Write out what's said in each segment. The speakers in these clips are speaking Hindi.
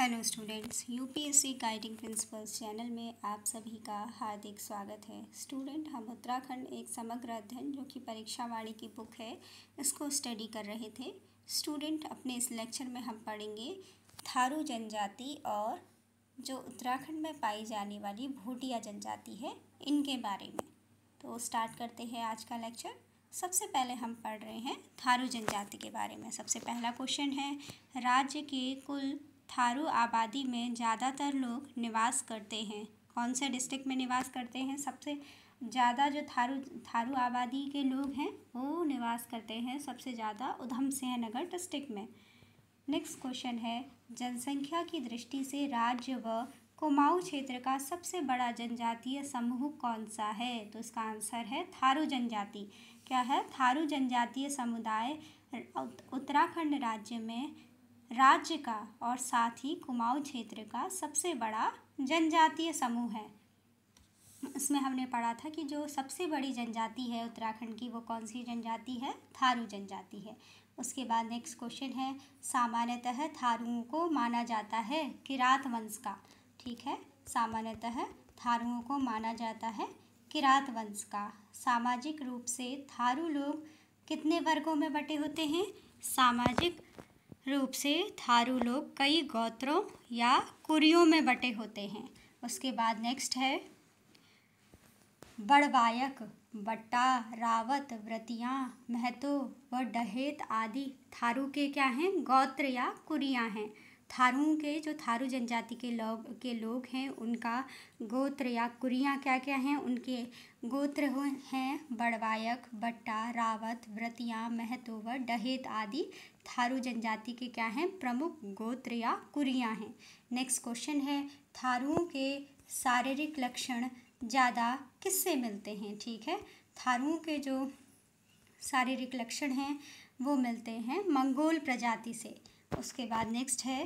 hello students UPSC guiding principles channel में आप सभी का हार्दिक स्वागत है स्टूडेंट हम उत्तराखंड एक समग्र अध्ययन जो कि परीक्षावाणी की बुक है इसको स्टडी कर रहे थे स्टूडेंट अपने इस लेक्चर में हम पढ़ेंगे थारू जनजाति और जो उत्तराखंड में पाई जाने वाली भूटिया जनजाति है इनके बारे में तो स्टार्ट करते हैं आज का लेक्चर सबसे पहले हम पढ़ रहे हैं थारू जनजाति के बारे में सबसे पहला क्वेश्चन है राज्य के कुल थारू आबादी में ज़्यादातर लोग निवास करते हैं कौन से डिस्ट्रिक्ट में निवास करते हैं सबसे ज़्यादा जो थारू थारू आबादी के लोग हैं वो निवास करते हैं सबसे ज़्यादा उधम सिंह नगर डिस्ट्रिक्ट में नेक्स्ट क्वेश्चन है जनसंख्या की दृष्टि से राज्य व कुमाऊँ क्षेत्र का सबसे बड़ा जनजातीय समूह कौन सा है तो इसका आंसर है थारू जनजाति क्या है थारू जनजातीय समुदाय उत्तराखंड राज्य में राज्य का और साथ ही कुमाऊं क्षेत्र का सबसे बड़ा जनजातीय समूह है इसमें हमने पढ़ा था कि जो सबसे बड़ी जनजाति है उत्तराखंड की वो कौन सी जनजाति है थारू जनजाति है उसके बाद नेक्स्ट क्वेश्चन है सामान्यतः थारुओं को माना जाता है किरात वंश का ठीक है सामान्यतः थारुओं को माना जाता है किरात वंश का सामाजिक रूप से थारू लोग कितने वर्गों में बटे होते हैं सामाजिक रूप से थारू लोग कई गोत्रों या कुरियों में बटे होते हैं उसके बाद नेक्स्ट है बड़वायक बट्टा रावत व्रतियाँ महतो व डहेत आदि थारू के क्या हैं गोत्र या कुरियाँ हैं थारू के जो थारू जनजाति के लोग के लोग हैं उनका गोत्र या कुरियाँ क्या क्या हैं उनके गोत्र हैं बड़वायक बट्टा रावत व्रतिया महतोवर डहेत आदि थारू जनजाति के क्या हैं प्रमुख गोत्र या कुरियाँ हैं नेक्स्ट क्वेश्चन है थारुओं के शारीरिक लक्षण ज़्यादा किससे मिलते हैं ठीक है थारुओं के जो शारीरिक लक्षण हैं वो मिलते हैं मंगोल प्रजाति से उसके बाद नेक्स्ट है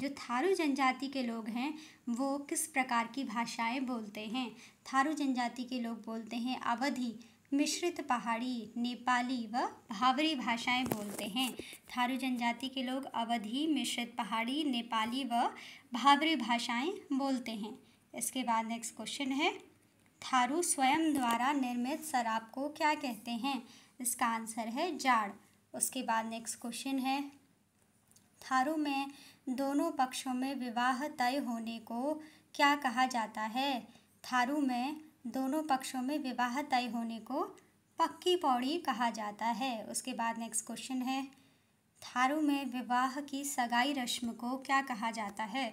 जो थारू जनजाति के लोग हैं वो किस प्रकार की भाषाएं बोलते हैं थारू जनजाति के लोग बोलते हैं अवधि मिश्रित पहाड़ी नेपाली व भावरी भाषाएं बोलते हैं थारू जनजाति के लोग अवधि मिश्रित पहाड़ी नेपाली व भावरी भाषाएं बोलते हैं इसके बाद नेक्स्ट क्वेश्चन है थारू स्वयं द्वारा निर्मित शराब को क्या कहते हैं इसका आंसर है जाड़ उसके बाद नेक्स्ट क्वेश्चन है थारू में दोनों पक्षों में विवाह तय होने को क्या कहा जाता है थारू में दोनों पक्षों में विवाह तय होने को पक्की पौड़ी कहा जाता है उसके बाद नेक्स्ट क्वेश्चन है थारू में विवाह की सगाई रस्म को क्या कहा जाता है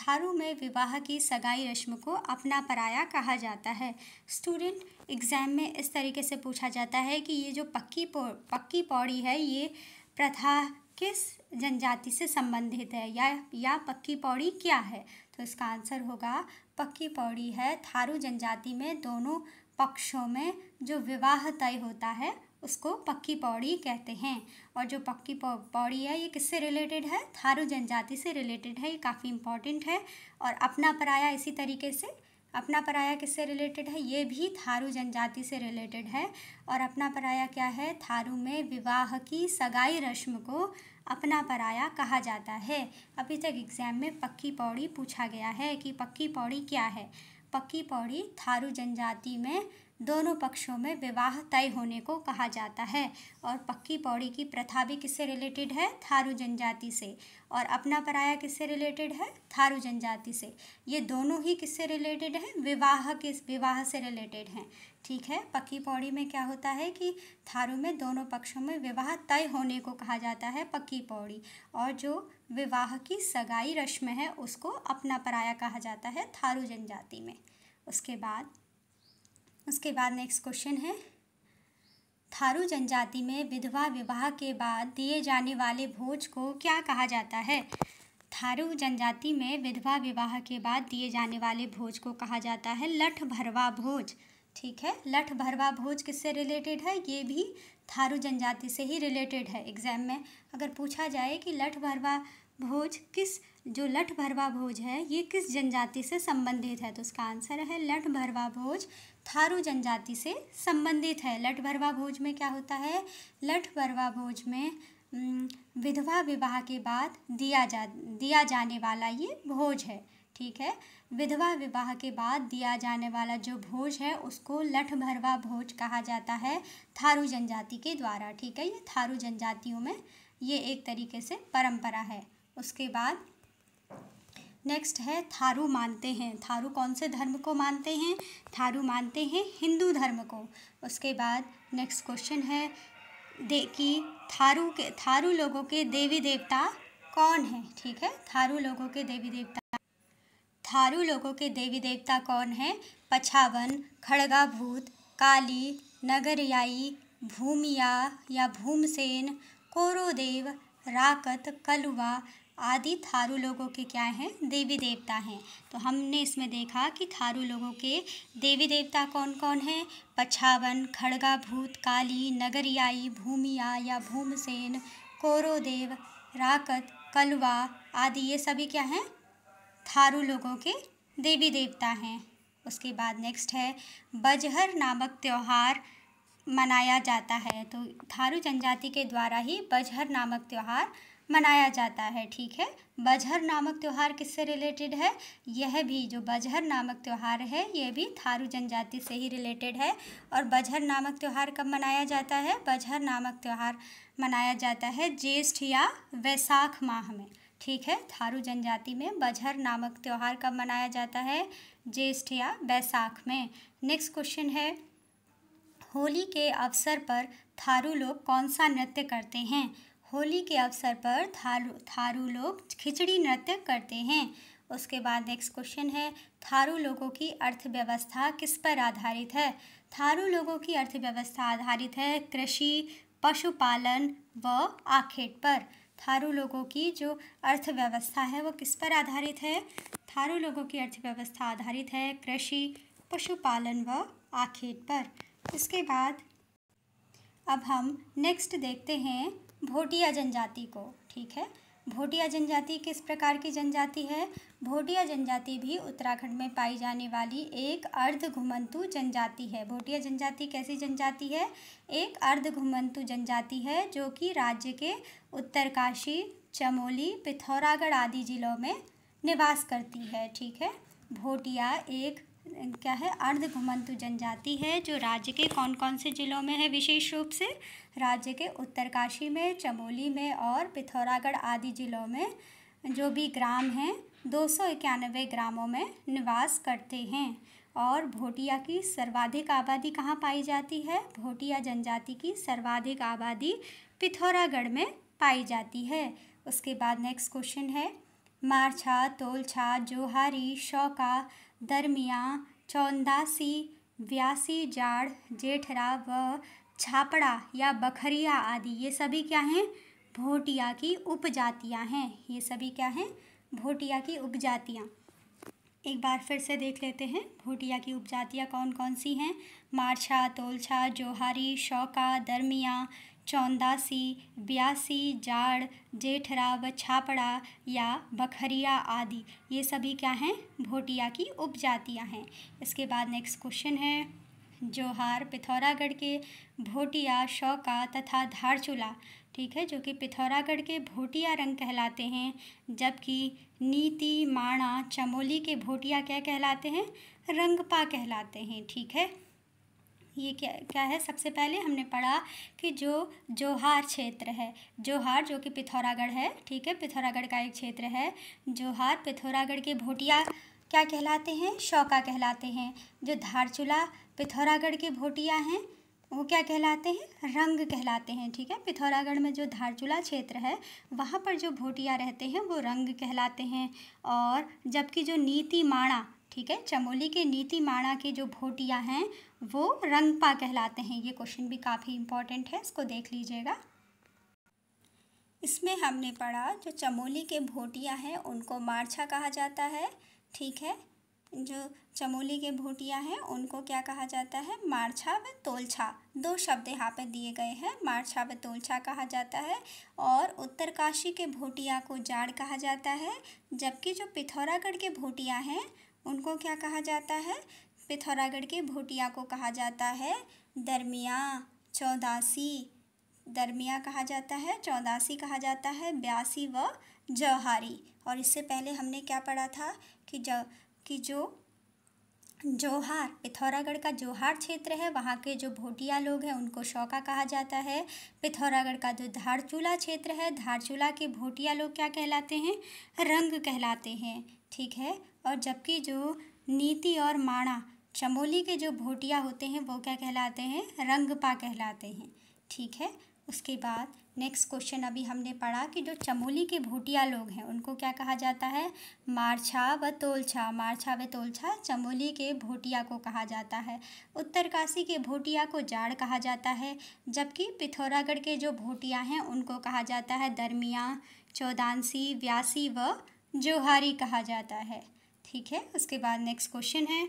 थारू में विवाह की सगाई रस्म को अपना पराया कहा जाता है स्टूडेंट एग्ज़ाम में इस तरीके से पूछा जाता है कि ये जो पक्की पौ, पक्की पौड़ी है ये प्रथा किस जनजाति से संबंधित है या या पक्की पौड़ी क्या है तो इसका आंसर होगा पक्की पौड़ी है थारू जनजाति में दोनों पक्षों में जो विवाह तय होता है उसको पक्की पौड़ी कहते हैं और जो पक्की पौड़ी है ये किससे रिलेटेड है थारू जनजाति से रिलेटेड है ये काफ़ी इंपॉर्टेंट है और अपना पराया इसी तरीके से अपना पराया किससे रिलेटेड है ये भी थारू जनजाति से रिलेटेड है और अपना पराया क्या है थारू में विवाह की सगाई रश्म को अपना पराया कहा जाता है अभी तक एग्जाम में पक्की पौड़ी पूछा गया है कि पक्की पौड़ी क्या है पक्की पौड़ी थारू जनजाति में दोनों पक्षों में विवाह तय होने को कहा जाता है और पक्की पौड़ी की प्रथा भी किससे रिलेटेड है थारू जनजाति से और अपना पराया किससे रिलेटेड है थारू जनजाति से ये दोनों ही किससे रिलेटेड हैं विवाह के विवाह से रिलेटेड हैं ठीक है पक्की पौड़ी में क्या होता है कि थारू में दोनों पक्षों में विवाह तय होने को कहा जाता है पक्की पौड़ी और जो विवाह की सगाई रश्म है उसको अपना पराया कहा जाता है थारू जनजाति में उसके बाद उसके बाद नेक्स्ट क्वेश्चन है थारू जनजाति में विधवा विवाह के बाद दिए जाने वाले भोज को क्या कहा जाता है थारू जनजाति में विधवा विवाह के बाद दिए जाने वाले भोज को कहा जाता है लठ भरवा भोज ठीक है लठ भरवा भोज किससे रिलेटेड है ये भी थारू जनजाति से ही रिलेटेड है एग्जाम में अगर पूछा जाए कि लठ भरवा भोज किस जो लठ भरवा भोज है ये किस जनजाति से संबंधित है तो उसका आंसर है लठ भरवा भोज थारू जनजाति से संबंधित है लठ भरवा भोज में क्या होता है लठ भरवा भोज में विधवा विवाह के बाद दिया जा दिया जाने वाला ये भोज है ठीक है विधवा विवाह के बाद दिया जाने वाला जो भोज है उसको लठ भरवा भोज कहा जाता है थारू जनजाति के द्वारा ठीक है ये थारू जनजातियों में ये एक तरीके से परंपरा है उसके बाद नेक्स्ट है थारू मानते हैं थारू कौन से धर्म को मानते हैं थारू मानते हैं हिंदू धर्म को उसके बाद नेक्स्ट क्वेश्चन है दे कि थारू के थारू लोगों के देवी देवता कौन हैं ठीक है थारू लोगों के देवी देवता थारू लोगों के देवी देवता कौन हैं पछावन खड़गा भूत काली नगरयाई भूमिया या भूमसेन कोरोदेव राकत कलुआ आदि थारू लोगों के क्या हैं देवी देवता हैं तो हमने इसमें देखा कि थारू लोगों के देवी देवता कौन कौन हैं पछावन खड़गा भूत काली नगरियाई भूमिया या भूमसेन कोरोदेव राकत कलवा आदि ये सभी क्या हैं थारू लोगों के देवी देवता हैं उसके बाद नेक्स्ट है बजहर नामक त्यौहार मनाया जाता है तो थारू जनजाति के द्वारा ही बजहर नामक त्यौहार मनाया जाता है ठीक है बजहर नामक त्यौहार किससे रिलेटेड है यह भी जो बजहर नामक त्यौहार है यह भी थारू जनजाति से ही रिलेटेड है और बजहर नामक त्यौहार कब मनाया जाता है बजहर नामक त्यौहार मनाया जाता है ज्येष्ठ या वैसाख माह में ठीक है थारू जनजाति में बजहर नामक त्यौहार कब मनाया जाता है ज्येष्ठ या बैसाख में नेक्स्ट क्वेश्चन है होली के अवसर पर थारू लोग कौन सा नृत्य करते हैं होली के अवसर पर थारू थारू लोग खिचड़ी नृत्य करते हैं उसके बाद नेक्स्ट क्वेश्चन है थारू लोगों की अर्थव्यवस्था किस पर आधारित है थारू लोगों की अर्थव्यवस्था आधारित है कृषि पशुपालन व आखेट पर थारू लोगों की जो अर्थव्यवस्था है वो किस पर आधारित है थारू लोगों की अर्थव्यवस्था आधारित है कृषि पशुपालन व आखेट पर इसके बाद अब हम नेक्स्ट देखते हैं भोटिया जनजाति को ठीक है भोटिया जनजाति किस प्रकार की जनजाति है भोटिया जनजाति भी उत्तराखंड में पाई जाने वाली एक अर्ध घुमंतु जनजाति है भोटिया जनजाति कैसी जनजाति है एक अर्ध घुमंतु जनजाति है जो कि राज्य के उत्तरकाशी चमोली पिथौरागढ़ आदि जिलों में निवास करती है ठीक है भोटिया एक क्या है अर्ध घुमंतु जनजाति है जो राज्य के कौन कौन से जिलों में है विशेष रूप से राज्य के उत्तरकाशी में चमोली में और पिथौरागढ़ आदि जिलों में जो भी ग्राम हैं दो सौ इक्यानवे ग्रामों में निवास करते हैं और भोटिया की सर्वाधिक आबादी कहाँ पाई जाती है भोटिया जनजाति की सर्वाधिक आबादी पिथौरागढ़ में पाई जाती है उसके बाद नेक्स्ट क्वेश्चन है मारछा तोलछा जोहारी शौका दरमिया चौंदासी व्यासी जाड़ जेठरा व छापड़ा या बखरिया आदि ये सभी क्या हैं भोटिया की उपजातियाँ हैं ये सभी क्या हैं भोटिया की उपजातियाँ एक बार फिर से देख लेते हैं भोटिया की उपजातियाँ कौन कौन सी हैं मारछा तोलछा जोहारी शौका दरमिया चौंदासी ब्यासी जाड़ जेठरा व छापड़ा या बखरिया आदि ये सभी क्या हैं भोटिया की उपजातियां हैं इसके बाद नेक्स्ट क्वेश्चन है जोहार पिथौरागढ़ के भोटिया शौका तथा धारचूला ठीक है जो कि पिथौरागढ़ के भोटिया रंग कहलाते हैं जबकि नीति माणा चमोली के भोटिया क्या कहलाते हैं रंगपा कहलाते हैं ठीक है ये क्या क्या है सबसे पहले हमने पढ़ा कि जो जोहार क्षेत्र है जोहार जो कि पिथौरागढ़ है ठीक है पिथौरागढ़ का एक क्षेत्र है जोहार पिथौरागढ़ के भोटिया क्या कहलाते हैं शौका कहलाते हैं जो धारचूला पिथौरागढ़ के भोटिया हैं वो क्या कहलाते हैं रंग कहलाते हैं ठीक है पिथौरागढ़ में जो धारचूला क्षेत्र है वहाँ पर जो भोटिया रहते हैं वो रंग कहलाते हैं और जबकि जो नीति माणा ठीक है चमोली के नीति माणा के जो भोटिया हैं वो रंगपा कहलाते हैं ये क्वेश्चन भी काफ़ी इम्पॉर्टेंट है इसको देख लीजिएगा इसमें हमने पढ़ा जो चमोली के भोटिया हैं उनको मार्छा कहा जाता है ठीक है जो चमोली के भोटिया हैं उनको क्या कहा जाता है मार्छा व तोलछा दो शब्द यहाँ पे दिए गए हैं मार्छा व तोलछा कहा जाता है और उत्तरकाशी के भोटिया को जाड़ कहा जाता है जबकि जो पिथौरागढ़ के भोटिया हैं उनको क्या कहा जाता है पिथौरागढ़ के भोटिया को कहा जाता है दरमिया चौदासी दरमिया कहा जाता है चौदासी कहा जाता है ब्यासी व जौहारी और इससे पहले हमने क्या पढ़ा था कि ज कि जो जोहार पिथौरागढ़ का जोहार क्षेत्र है वहाँ के जो भोटिया लोग हैं उनको शौका कहा जाता है पिथौरागढ़ का जो धारचूला क्षेत्र है धारचूला के भोटिया लोग क्या कहलाते हैं रंग कहलाते हैं ठीक है और जबकि जो नीति और माणा चमोली के जो भोटिया होते हैं वो क्या कहलाते हैं रंगपा कहलाते हैं ठीक है उसके बाद नेक्स्ट क्वेश्चन अभी हमने पढ़ा कि जो चमोली के भोटिया लोग हैं उनको क्या कहा जाता है मारछा व तोलछा मारछा व तोलछा चमोली के भोटिया को कहा जाता है उत्तरकाशी के भोटिया को जाड़ कहा जाता है जबकि पिथौरागढ़ के जो भोटिया हैं उनको कहा जाता है दरमिया चौदानसी व्यासी व जोहारी कहा जाता है ठीक है उसके बाद नेक्स्ट क्वेश्चन है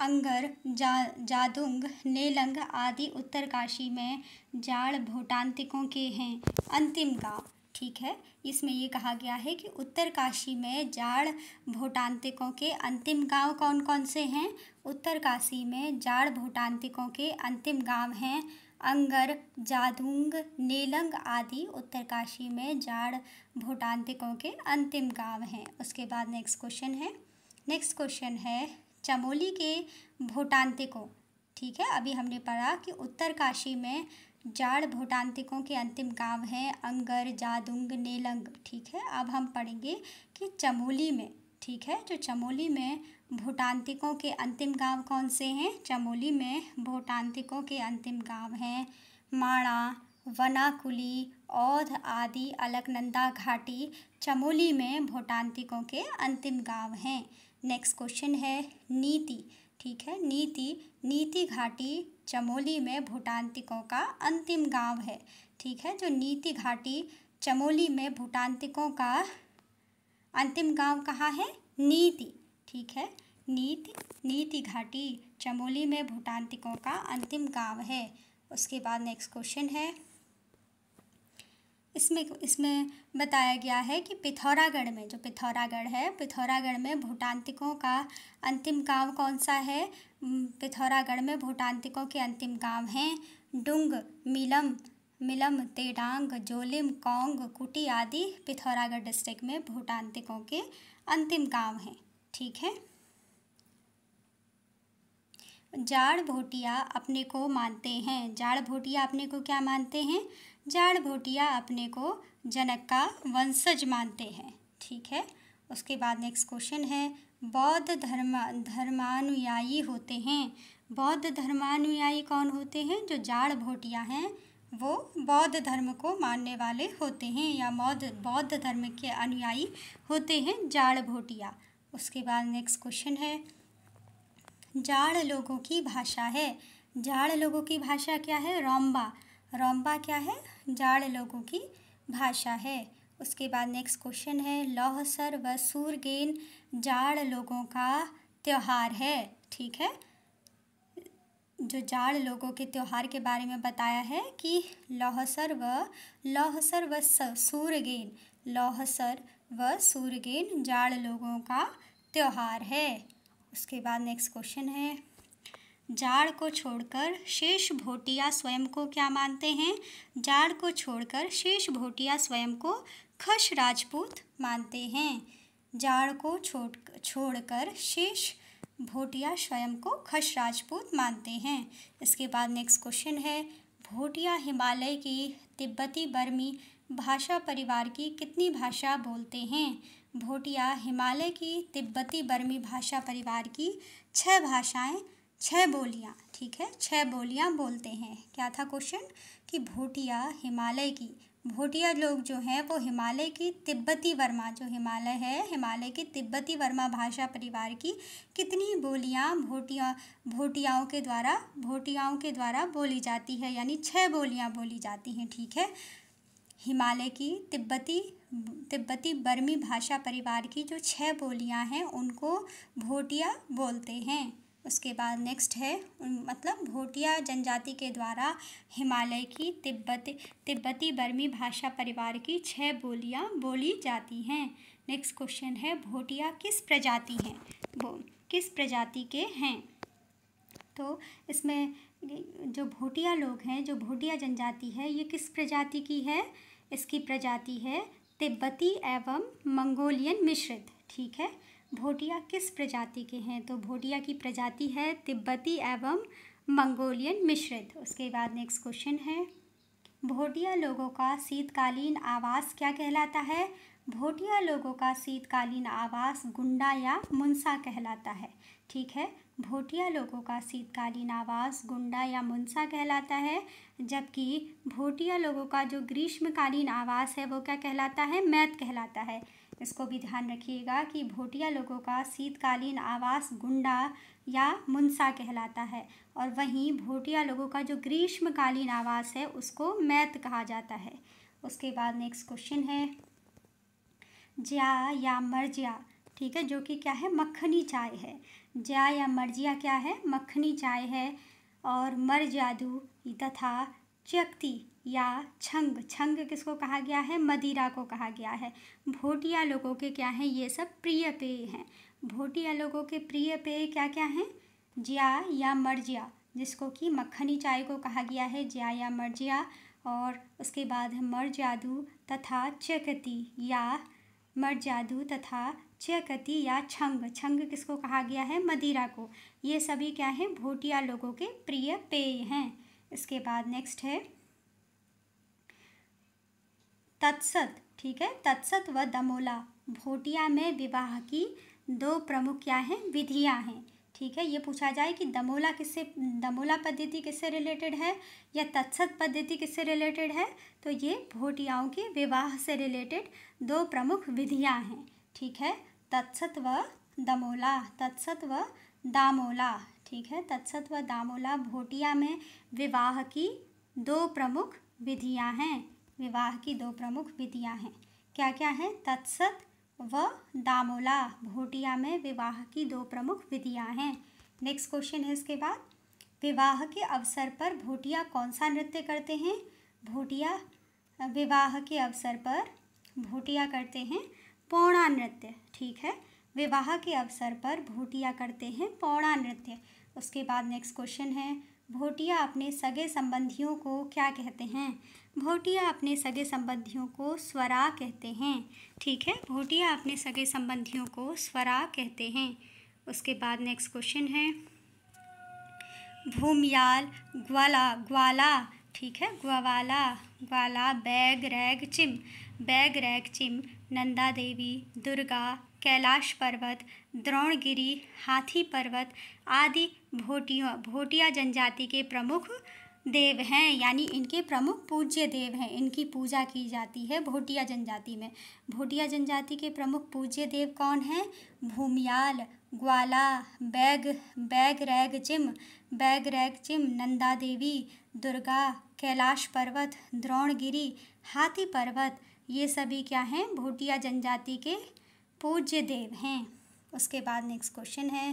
अंगर जा जादुंग नेलंग आदि उत्तरकाशी में जाड़ भूटांतिकों के हैं अंतिम गांव ठीक है इसमें ये कहा गया है कि उत्तरकाशी में जाड़ भूटांतिकों के अंतिम गांव कौन कौन से हैं उत्तरकाशी में जाड़ भूटांतिकों के अंतिम गांव हैं अंगर जादुंग नेलंग आदि उत्तरकाशी में जाड़ भूटांतिकों के अंतिम गांव हैं उसके बाद नेक्स्ट क्वेश्चन है नेक्स्ट क्वेश्चन है चमोली के भूटांतिकों ठीक है अभी हमने पढ़ा कि उत्तरकाशी में जाड़ भूटांतिकों के अंतिम गांव हैं अंगर जादुंग नेलंग ठीक है अब हम पढ़ेंगे कि चमोली में ठीक है जो चमोली में भूटांतिकों के अंतिम गांव कौन से हैं चमोली में भूटांतिकों के अंतिम गांव हैं माणा वनाकुली औध आदि अलकनंदा घाटी चमोली में भूटांतिकों के अंतिम गांव हैं नेक्स्ट क्वेश्चन है नीति ठीक है नीति नीति घाटी चमोली में भूटांतिकों का अंतिम गांव है ठीक है जो नीति घाटी चमोली में भूटांतिकों का अंतिम गांव कहाँ है नीति ठीक है नीति नीति घाटी चमोली में भूटांतिकों का अंतिम गांव है उसके बाद नेक्स्ट क्वेश्चन है इसमें इसमें बताया गया है कि पिथौरागढ़ में जो पिथौरागढ़ है पिथौरागढ़ में भूटांतिकों का अंतिम गांव कौन सा है पिथौरागढ़ में भूटांतिकों के अंतिम गांव हैं डुंग मिलम मिलम तेडांग जोलिम कोंग कुटी आदि पिथौरागढ़ डिस्ट्रिक्ट में भूटांतिकों के अंतिम गांव हैं ठीक है जाड़ भोटिया अपने को मानते हैं जाड़ भोटिया अपने को क्या मानते हैं जाड़ भोटिया अपने को जनक का वंशज मानते हैं ठीक है उसके बाद नेक्स्ट क्वेश्चन है बौद्ध धर्म धर्मानुयायी होते हैं बौद्ध धर्मानुयायी कौन होते हैं जो जाड़ भोटिया हैं वो बौद्ध धर्म को मानने वाले होते हैं या बौद्ध बौद्ध धर्म के अनुयायी होते हैं जाड़ भोटिया उसके बाद नेक्स्ट क्वेश्चन है जाड़ लोगों की भाषा है जाड़ लोगों की भाषा क्या है रोम्बा रोम्बा क्या है जाड़ लोगों की भाषा है उसके बाद नेक्स्ट क्वेश्चन है लौहसर व सूरगेन जाड़ लोगों का त्यौहार है ठीक है जो जाड़ लोगों के त्यौहार के बारे में बताया है कि लौहसर व लौहसर व सूरगेन लौहसर व सूरगेन जाड़ लोगों का त्यौहार है उसके बाद नेक्स्ट क्वेश्चन है जाड़ को छोड़कर शेष भोटिया स्वयं को क्या मानते हैं जाड़ को छोड़कर शेष भोटिया स्वयं को खश राजपूत मानते हैं जाड़ को छोड़ छोड़कर शेष भोटिया स्वयं को खश राजपूत मानते हैं इसके बाद नेक्स्ट क्वेश्चन है भोटिया हिमालय की तिब्बती बर्मी भाषा परिवार की कितनी भाषा बोलते हैं भोटिया हिमालय की तिब्बती बर्मी भाषा परिवार की छह भाषाएं छह बोलियां ठीक है छह बोलियां बोलते हैं क्या था क्वेश्चन कि भोटिया हिमालय की भोटिया लोग जो हैं वो हिमालय की तिब्बती वर्मा जो हिमालय है हिमालय की तिब्बती वर्मा भाषा परिवार की कितनी बोलियां भोटिया भोटियाओं के द्वारा भोटियाओं के द्वारा बोली जाती है यानी छः बोलियां बोली जाती हैं ठीक है हिमालय की तिब्बती तिब्बती बर्मी भाषा परिवार की जो छह बोलियां हैं उनको भोटिया बोलते हैं उसके बाद नेक्स्ट है मतलब भोटिया जनजाति के द्वारा हिमालय की तिब्बती तिब्बती बर्मी भाषा परिवार की छह बोलियां बोली जाती हैं नेक्स्ट क्वेश्चन है भोटिया किस प्रजाति हैं वो किस प्रजाति के हैं तो इसमें जो भोटिया लोग हैं जो भोटिया जनजाति है ये किस प्रजाति की है इसकी प्रजाति है तिब्बती एवं मंगोलियन मिश्रित ठीक है भोटिया किस प्रजाति के हैं तो भोटिया की प्रजाति है तिब्बती एवं मंगोलियन मिश्रित उसके बाद नेक्स्ट क्वेश्चन है भोटिया लोगों का शीतकालीन आवास क्या कहलाता है भोटिया लोगों का शीतकालीन आवास गुंडा या मुंसा कहलाता है ठीक है भोटिया लोगों का शीतकालीन आवास गुंडा या मुंसा कहलाता है जबकि भोटिया लोगों का जो ग्रीष्मकालीन आवास है वो क्या कहलाता है मैत कहलाता है इसको भी ध्यान रखिएगा कि भोटिया लोगों का शीतकालीन आवास गुंडा या मुंसा कहलाता है और वहीं भोटिया लोगों का जो ग्रीष्मकालीन आवास है उसको मैत कहा जाता है उसके बाद नेक्स्ट क्वेश्चन है ज्या या मर्ज्या ठीक है जो कि क्या है मक्खनी चाय है जया या मर्जिया क्या है मक्खनी चाय है और मर जादू तथा चक्ति या छंग छंग किसको कहा गया है मदिरा को कहा गया है भोटिया लोगों के क्या हैं ये सब प्रिय पेय हैं भोटिया लोगों के प्रिय पेय क्या क्या हैं जिया या मर्जिया जिसको कि मक्खनी चाय को कहा गया है जिया या मर्जिया और उसके बाद है मर जादू तथा चकती या मर जादू तथा चकति या छंग छंग किसको कहा गया है मदिरा को ये सभी क्या हैं भोटिया लोगों के प्रिय पेय हैं इसके बाद नेक्स्ट है तत्सत ठीक है तत्सत व दमोला भोटिया में विवाह की दो प्रमुख क्या हैं विधियां हैं ठीक है ये पूछा जाए कि दमोला किससे दमोला पद्धति किससे रिलेटेड है या तत्सत पद्धति किससे रिलेटेड है तो ये भोटियाओं के विवाह से रिलेटेड दो प्रमुख विधियां हैं ठीक है तत्सत्व दमोला तत्सत्व दामोला ठीक है तत्सत्व दामोला भोटिया में विवाह की दो प्रमुख विधियां हैं विवाह की दो प्रमुख विधियां हैं क्या क्या हैं तत्सत व दामोला भोटिया में विवाह की दो प्रमुख विधियां हैं नेक्स्ट क्वेश्चन है इसके बाद विवाह के अवसर पर भोटिया कौन सा नृत्य करते हैं भोटिया विवाह के अवसर पर भोटिया करते हैं पौड़ा नृत्य ठीक है विवाह के अवसर पर भोटिया करते हैं पौड़ा नृत्य उसके बाद नेक्स्ट क्वेश्चन है भोटिया अपने सगे संबंधियों को क्या कहते हैं भोटिया अपने सगे संबंधियों को स्वरा कहते हैं ठीक है भोटिया अपने सगे संबंधियों को स्वरा कहते हैं उसके बाद नेक्स्ट क्वेश्चन है भूमियाल ग्वाला ग्वाला ठीक है ग्वाला वाला बैग रैग चिम बैग रैग चिम नंदा देवी दुर्गा कैलाश पर्वत द्रोणगिरी हाथी पर्वत आदि भोटियों भोटिया जनजाति के प्रमुख देव हैं यानी इनके प्रमुख पूज्य देव हैं इनकी पूजा की जाती है भोटिया जनजाति में भोटिया जनजाति के प्रमुख पूज्य देव कौन हैं भूमियाल ग्वाला बैग बैग रैग चिम बैग रैग चिम नंदा देवी दुर्गा कैलाश पर्वत द्रोणगिरी हाथी पर्वत ये सभी क्या हैं भूटिया जनजाति के पूज्य देव हैं उसके बाद नेक्स्ट क्वेश्चन है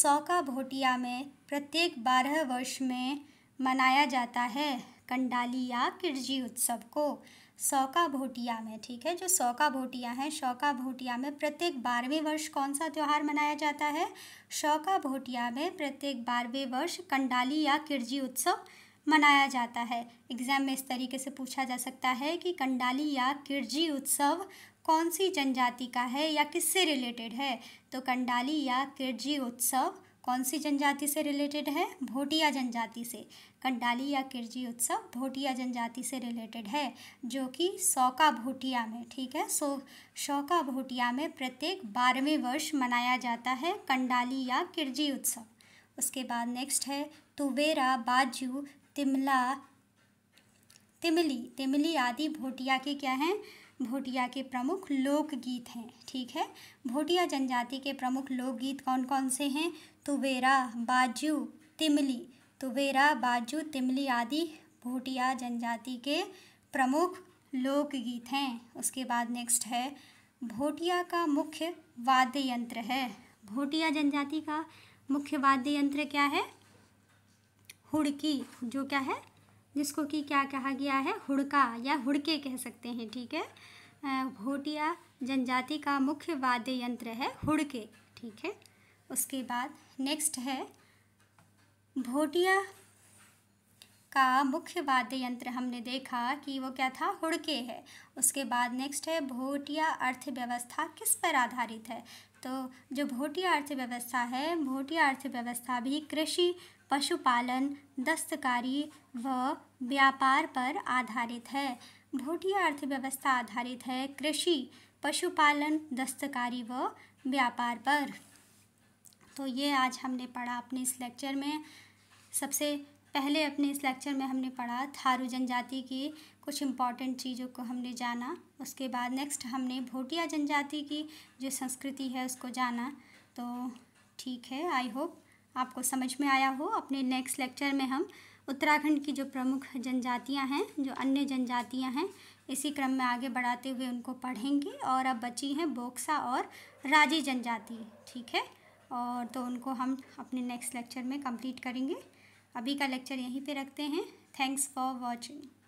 सौका भोटिया में प्रत्येक बारह वर्ष में मनाया जाता है कंडाली या किरजी उत्सव को सौका भोटिया में ठीक है जो सौका भोटिया है सौका भोटिया में प्रत्येक बारहवें वर्ष कौन सा त्यौहार मनाया जाता है सौका भोटिया में प्रत्येक बारहवें वर्ष कंडाली या किरजी उत्सव मनाया जाता है एग्जाम में इस तरीके से पूछा जा सकता है कि कंडाली या किरजी उत्सव कौन सी जनजाति का है या किससे रिलेटेड है तो कंडाली या किरजी उत्सव कौन सी जनजाति से रिलेटेड है भोटिया जनजाति से कंडाली या किरजी उत्सव भोटिया जनजाति से रिलेटेड है जो कि सौका भोटिया में ठीक है सो शौका भोटिया में प्रत्येक बारहवें वर्ष मनाया जाता है कंडाली या किरजी उत्सव उसके बाद नेक्स्ट है तुबेरा बाजू तिमला तिमली तिमली आदि भोटिया के क्या हैं भोटिया के प्रमुख लोकगीत हैं ठीक है भोटिया जनजाति के प्रमुख लोकगीत कौन कौन से हैं तुवेरा बाजू तिमली तुवेरा बाजू तिमली आदि भोटिया जनजाति के प्रमुख लोकगीत हैं उसके बाद नेक्स्ट है भोटिया का मुख्य वाद्य यंत्र है भोटिया जनजाति का मुख्य वाद्य यंत्र क्या है हुड़की जो क्या है जिसको कि क्या कहा गया है हुड़का या हुड़के कह सकते हैं ठीक है भोटिया जनजाति का मुख्य वाद्य यंत्र है हुड़के ठीक है उसके बाद नेक्स्ट है भोटिया का मुख्य वाद्य यंत्र हमने देखा कि वो क्या था हुड़के है उसके बाद नेक्स्ट है भोटिया अर्थव्यवस्था किस पर आधारित है तो जो भोटिया अर्थव्यवस्था है भोटिया अर्थव्यवस्था भी कृषि पशुपालन दस्तकारी व व्यापार पर आधारित है भोटिया अर्थव्यवस्था आधारित है कृषि पशुपालन दस्तकारी व व्यापार पर तो ये आज हमने पढ़ा अपने इस लेक्चर में सबसे पहले अपने इस लेक्चर में हमने पढ़ा थारू जनजाति की कुछ इम्पॉर्टेंट चीज़ों को हमने जाना उसके बाद नेक्स्ट हमने भोटिया जनजाति की जो संस्कृति है उसको जाना तो ठीक है आई होप आपको समझ में आया हो अपने नेक्स्ट लेक्चर में हम उत्तराखंड की जो प्रमुख जनजातियां हैं जो अन्य जनजातियां हैं इसी क्रम में आगे बढ़ाते हुए उनको पढ़ेंगे और अब बची हैं बोक्सा और राजी जनजाति ठीक है और तो उनको हम अपने नेक्स्ट लेक्चर में कंप्लीट करेंगे अभी का लेक्चर यहीं पे रखते हैं थैंक्स फॉर वॉचिंग